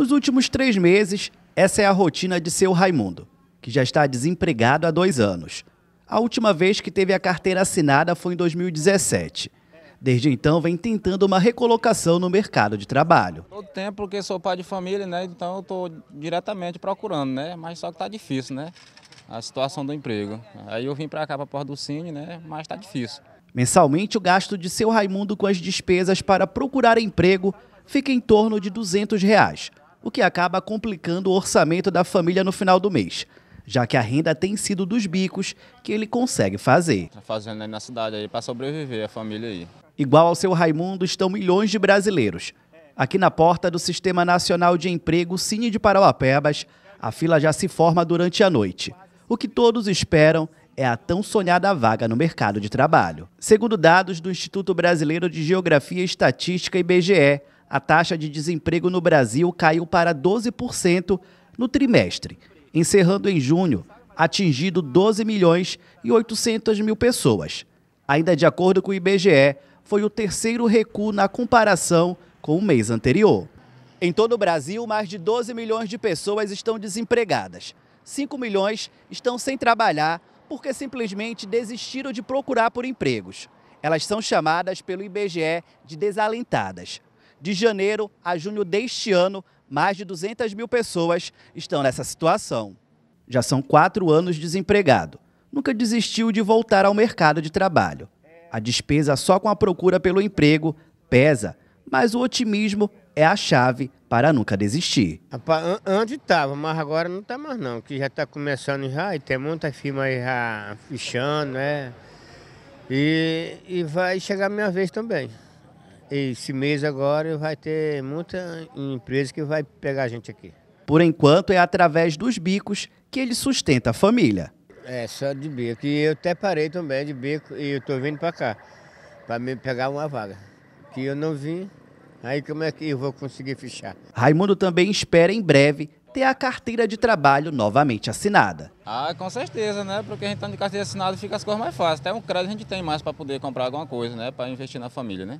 Nos últimos três meses, essa é a rotina de seu Raimundo, que já está desempregado há dois anos. A última vez que teve a carteira assinada foi em 2017. Desde então, vem tentando uma recolocação no mercado de trabalho. Todo tempo, porque sou pai de família, né? Então estou diretamente procurando, né? Mas só que está difícil, né? A situação do emprego. Aí eu vim para cá, para a porta do Cine, né? Mas está difícil. Mensalmente, o gasto de seu Raimundo com as despesas para procurar emprego fica em torno de 200 reais o que acaba complicando o orçamento da família no final do mês, já que a renda tem sido dos bicos que ele consegue fazer. Tá fazendo aí na cidade aí para sobreviver a família aí. Igual ao seu Raimundo estão milhões de brasileiros. Aqui na porta do Sistema Nacional de Emprego Cine de Parauapebas, a fila já se forma durante a noite. O que todos esperam é a tão sonhada vaga no mercado de trabalho. Segundo dados do Instituto Brasileiro de Geografia e Estatística, IBGE, a taxa de desemprego no Brasil caiu para 12% no trimestre, encerrando em junho, atingindo 12 milhões e 800 mil pessoas. Ainda de acordo com o IBGE, foi o terceiro recuo na comparação com o mês anterior. Em todo o Brasil, mais de 12 milhões de pessoas estão desempregadas. 5 milhões estão sem trabalhar porque simplesmente desistiram de procurar por empregos. Elas são chamadas pelo IBGE de desalentadas. De janeiro a junho deste ano, mais de 200 mil pessoas estão nessa situação. Já são quatro anos desempregado. Nunca desistiu de voltar ao mercado de trabalho. A despesa só com a procura pelo emprego pesa, mas o otimismo é a chave para nunca desistir. Antes estava, mas agora não está mais não, que já está começando já e tem muita firma aí já fechando, né? E, e vai chegar a minha vez também esse mês agora vai ter muita empresa que vai pegar a gente aqui. Por enquanto é através dos bicos que ele sustenta a família. É, só de bico. E eu até parei também de bico e eu tô vindo para cá, para me pegar uma vaga. Que eu não vim, aí como é que eu vou conseguir fechar? Raimundo também espera em breve ter a carteira de trabalho novamente assinada. Ah, com certeza, né? Porque a gente tá de carteira assinada fica as coisas mais fáceis. Até um crédito a gente tem mais para poder comprar alguma coisa, né? Para investir na família, né?